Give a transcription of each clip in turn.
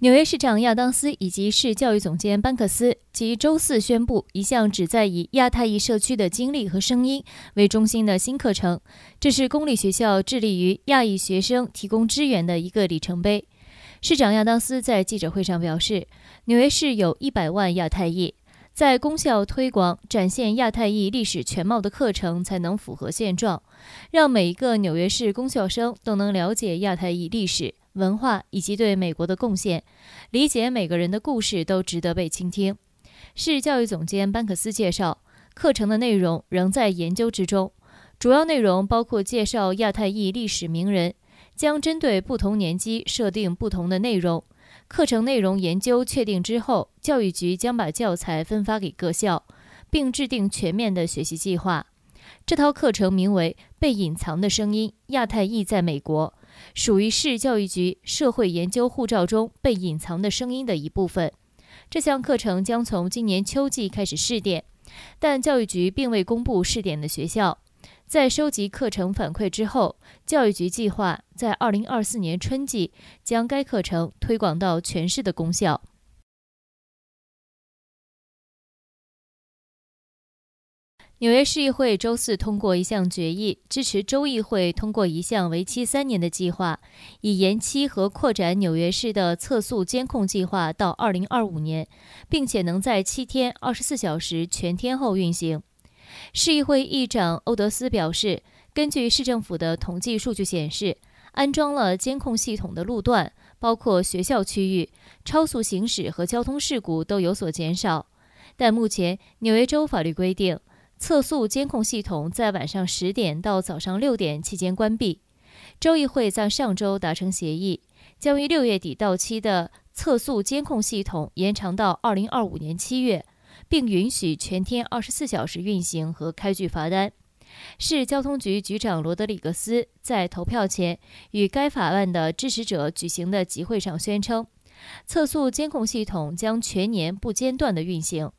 纽约市长亚当斯以及市教育总监班克斯即周四宣布一项旨在以亚太裔社区的经历和声音为中心的新课程，这是公立学校致力于亚裔学生提供支援的一个里程碑。市长亚当斯在记者会上表示，纽约市有一百万亚太裔，在公校推广展现亚太裔历史全貌的课程才能符合现状，让每一个纽约市公校生都能了解亚太裔历史。文化以及对美国的贡献，理解每个人的故事都值得被倾听。市教育总监班克斯介绍，课程的内容仍在研究之中，主要内容包括介绍亚太裔历史名人，将针对不同年级设定不同的内容。课程内容研究确定之后，教育局将把教材分发给各校，并制定全面的学习计划。这套课程名为《被隐藏的声音》，亚太裔在美国属于市教育局社会研究护照中《被隐藏的声音》的一部分。这项课程将从今年秋季开始试点，但教育局并未公布试点的学校。在收集课程反馈之后，教育局计划在二零二四年春季将该课程推广到全市的公校。纽约市议会周四通过一项决议，支持州议会通过一项为期三年的计划，以延期和扩展纽约市的测速监控计划到二零二五年，并且能在七天、二十四小时全天候运行。市议会议长欧德斯表示，根据市政府的统计数据显示，安装了监控系统的路段，包括学校区域、超速行驶和交通事故都有所减少。但目前，纽约州法律规定。测速监控系统在晚上十点到早上六点期间关闭。州议会在上周达成协议，将于六月底到期的测速监控系统延长到二零二五年七月，并允许全天二十四小时运行和开具罚单。市交通局局长罗德里格斯在投票前与该法案的支持者举行的集会上宣称，测速监控系统将全年不间断地运行。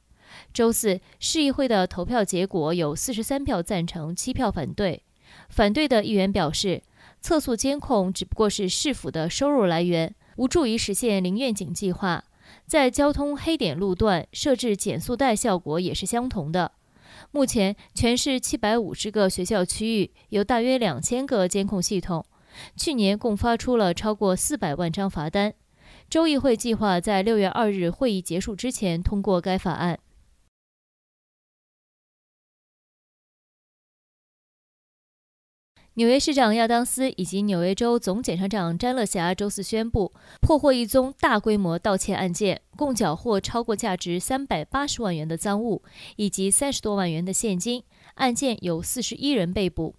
周四市议会的投票结果有四十三票赞成，七票反对。反对的议员表示，测速监控只不过是市府的收入来源，无助于实现零愿景计划。在交通黑点路段设置减速带效果也是相同的。目前全市七百五十个学校区域有大约两千个监控系统，去年共发出了超过四百万张罚单。州议会计划在六月二日会议结束之前通过该法案。纽约市长亚当斯以及纽约州总检察长詹勒霞周四宣布破获一宗大规模盗窃案件，共缴获超过价值三百八十万元的赃物以及三十多万元的现金。案件有四十一人被捕。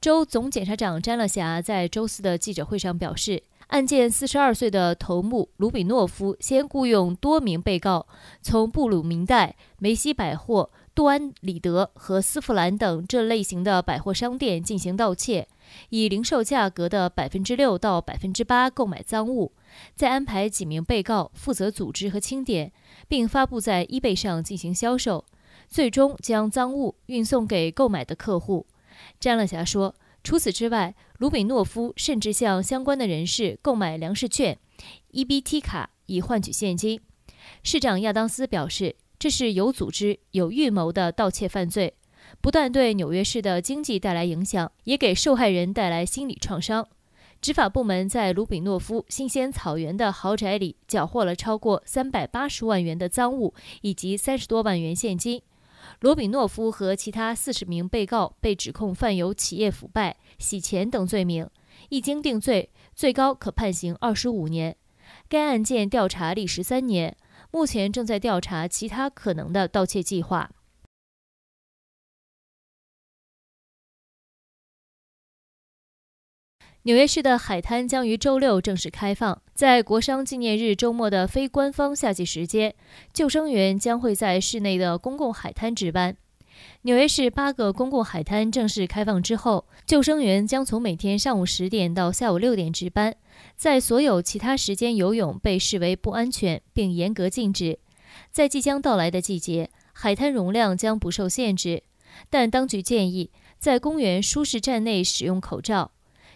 州总检察长詹勒霞在周四的记者会上表示，案件四十二岁的头目卢比诺夫先雇佣多名被告，从布鲁明代、梅西百货。杜安、里德和斯芙兰等这类型的百货商店进行盗窃，以零售价格的百分之六到百分之八购买赃物，再安排几名被告负责组织和清点，并发布在 eBay 上进行销售，最终将赃物运送给购买的客户。詹乐霞说：“除此之外，卢比诺夫甚至向相关的人士购买粮食券、EBT 卡以换取现金。”市长亚当斯表示。这是有组织、有预谋的盗窃犯罪，不但对纽约市的经济带来影响，也给受害人带来心理创伤。执法部门在卢比诺夫新鲜草原的豪宅里缴获了超过三百八十万元的赃物，以及三十多万元现金。卢比诺夫和其他四十名被告被指控犯有企业腐败、洗钱等罪名。一经定罪，最高可判刑二十五年。该案件调查历时三年。目前正在调查其他可能的盗窃计划。纽约市的海滩将于周六正式开放，在国殇纪念日周末的非官方夏季时间，救生员将会在市内的公共海滩值班。纽约市八个公共海滩正式开放之后，救生员将从每天上午十点到下午六点值班。在所有其他时间游泳被视为不安全，并严格禁止。在即将到来的季节，海滩容量将不受限制，但当局建议在公园舒适站内使用口罩。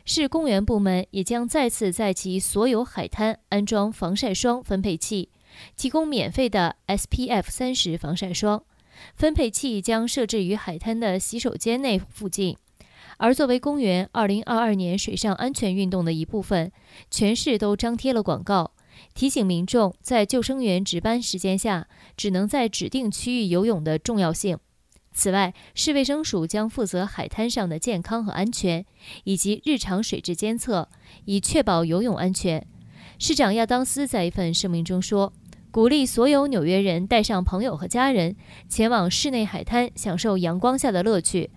市公园部门也将再次在其所有海滩安装防晒霜分配器，提供免费的 SPF 三十防晒霜。分配器将设置于海滩的洗手间内附近，而作为公园2022年水上安全运动的一部分，全市都张贴了广告，提醒民众在救生员值班时间下只能在指定区域游泳的重要性。此外，市卫生署将负责海滩上的健康和安全，以及日常水质监测，以确保游泳安全。市长亚当斯在一份声明中说。鼓励所有纽约人带上朋友和家人前往室内海滩，享受阳光下的乐趣。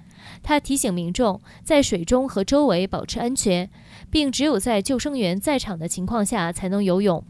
他提醒民众在水中和周围保持安全，并只有在救生员在场的情况下才能游泳。